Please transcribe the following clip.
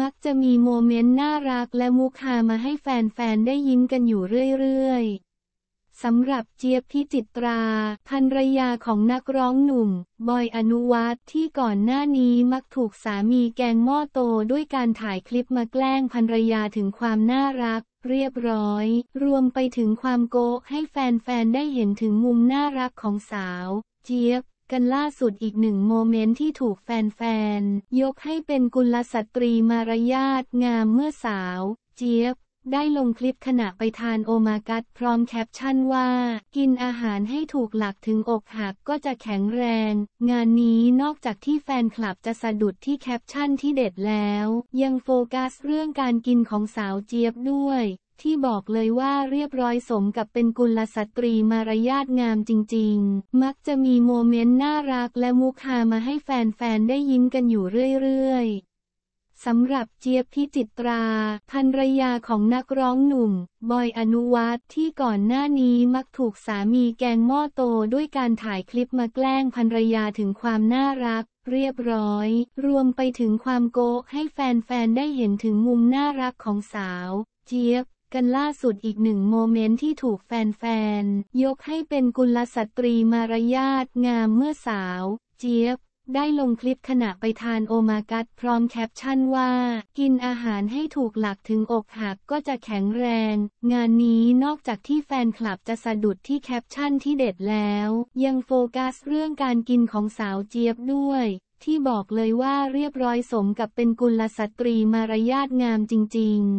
มักจะมีโมเมนต์น่ารักและ มุขามาให้แฟนๆ ได้ยิ้มกันอยู่เรื่อยๆ สำหรับเจี๊ยบพิจิตราภรรยาของนักร้องหนุ่มบอยอนุวัตที่ก่อนหน้านี้มักถูกสามีแกงหม้อโตด้วยการถ่ายคลิปมาแกล้งภรรยาถึงความน่ารักเรียบร้อย รวมไปถึงความโก้ให้แฟนๆ ได้เห็นถึงมุมน่ารักของสาว เจี๊ยบกันล่าสุดอีกหนึ่งโมเมนต์ที่ถูกแฟนๆ ยกให้เป็นกุลสตรีมารยาทงามเมื่อสาวเจี๊ยบ ได้ลงคลิปขณะไปทานโอมากัสพร้อมแคปชั่นว่า กินอาหารให้ถูกหลักถึงอกหักก็จะแข็งแรง งานนี้นอกจากที่แฟนคลับจะสะดุดที่แคปชั่นที่เด็ดแล้ว ยังโฟกัสเรื่องการกินของสาวเจี๊ยบด้วยที่บอกเลยว่าเรียบร้อยสมกับเป็นกุลสตรีมารยาทงามจริง ๆ มักจะมีโมเมนต์น่ารักและมุคามาให้แฟนๆ ได้ยิ้มกันอยู่เรื่อยๆ สำหรับเจี๊ยบพิจิตราภรรยาของนักร้องหนุ่มบอยอนุวัตที่ก่อนหน้านี้มักถูกสามีแกงหม้อโตด้วยการถ่ายคลิปมาแกล้งภรรยาถึงความน่ารัก เรียบร้อย รวมไปถึงความโก้ให้แฟนๆ ได้เห็นถึงมุมน่ารักของสาว เจี๊ยบกันล่าสุดอีกหนึ่งโมเมนต์ที่ถูกแฟนๆยกให้เป็นกุลสตรีมารยาทงามเมื่อสาว เจี๊ยบได้ลงคลิปขณะไปทานโอมากัสพร้อมแคปชั่นว่า กินอาหารให้ถูกหลักถึงอกหักก็จะแข็งแรง งานนี้นอกจากที่แฟนคลับจะสะดุดที่แคปชั่นที่เด็ดแล้ว ยังโฟกัสเรื่องการกินของสาวเจี๊ยบด้วย ที่บอกเลยว่าเรียบร้อยสมกับเป็นกุลสตรีมารยาทงามจริงๆ